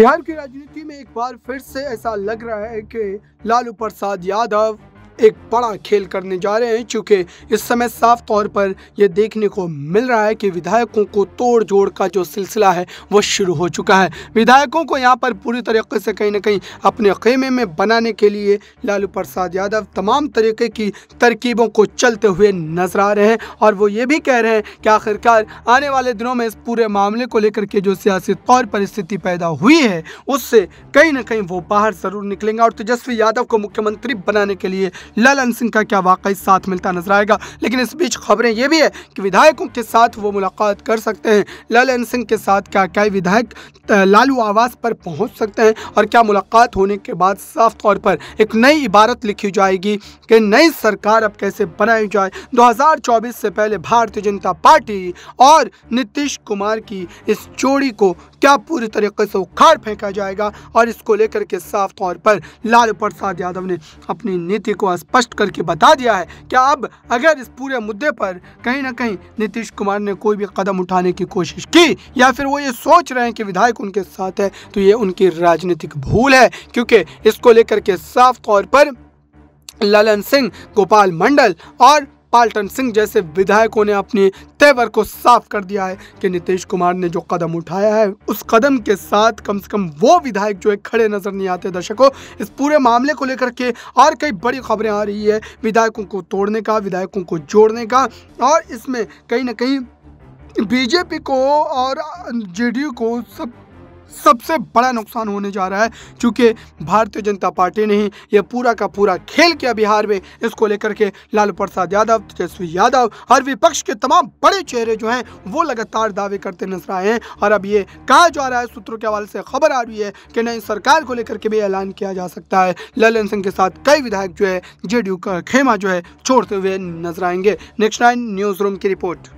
बिहार की राजनीति में एक बार फिर से ऐसा लग रहा है कि लालू प्रसाद यादव एक बड़ा खेल करने जा रहे हैं चूँकि इस समय साफ तौर पर यह देखने को मिल रहा है कि विधायकों को तोड़ जोड़ का जो सिलसिला है वो शुरू हो चुका है विधायकों को यहाँ पर पूरी तरीके से कहीं ना कहीं अपने खेमे में बनाने के लिए लालू प्रसाद यादव तमाम तरीके की तरकीबों को चलते हुए नजर आ रहे हैं और वो ये भी कह रहे हैं कि आखिरकार आने वाले दिनों में इस पूरे मामले को लेकर के जो सियासी तौर पर स्थिति पैदा हुई है उससे कहीं ना कहीं वो बाहर ज़रूर निकलेंगे और तेजस्वी यादव को मुख्यमंत्री बनाने के लिए ललन सिंह का क्या वाकई साथ मिलता नजर आएगा लेकिन इस बीच खबरें ये भी है कि विधायकों के साथ वो मुलाकात कर सकते हैं ललन सिंह के साथ क्या क्या विधायक लालू आवास पर पहुंच सकते हैं और क्या मुलाकात होने के बाद साफ तौर पर एक नई इबारत लिखी जाएगी कि नई सरकार अब कैसे बनाई जाए 2024 से पहले भारतीय जनता पार्टी और नीतीश कुमार की इस जोड़ी को क्या पूरी तरीके से उखाड़ फेंका जाएगा और इसको लेकर के साफ तौर पर लालू प्रसाद यादव ने अपनी नीति को स्पष्ट करके बता दिया है कि अब अगर इस पूरे मुद्दे पर कहीं ना कहीं नीतीश कुमार ने कोई भी कदम उठाने की कोशिश की या फिर वो ये सोच रहे हैं कि विधायक उनके साथ है तो ये उनकी राजनीतिक भूल है क्योंकि इसको लेकर के साफ तौर पर ललन सिंह गोपाल मंडल और पालटन सिंह जैसे विधायकों ने अपने तेवर को साफ कर दिया है कि नीतीश कुमार ने जो कदम उठाया है उस कदम के साथ कम से कम वो विधायक जो है खड़े नजर नहीं आते दर्शकों इस पूरे मामले को लेकर के और कई बड़ी खबरें आ रही है विधायकों को तोड़ने का विधायकों को जोड़ने का और इसमें कहीं ना कहीं बीजेपी को और जेडीयू को सब सबसे बड़ा नुकसान होने जा रहा है क्योंकि भारतीय जनता पार्टी ने ही यह पूरा का पूरा खेल किया बिहार में इसको लेकर के लालू प्रसाद यादव तेजस्वी यादव और विपक्ष के तमाम बड़े चेहरे जो हैं वो लगातार दावे करते नजर आए हैं और अब ये कहा जा रहा है सूत्रों के हवाले से खबर आ रही है कि नई सरकार को लेकर के भी ऐलान किया जा सकता है ललन सिंह के साथ कई विधायक जो है जेडीयू का खेमा जो है छोड़ते हुए नजर आएंगे नेक्स्ट नाइन न्यूज रूम की रिपोर्ट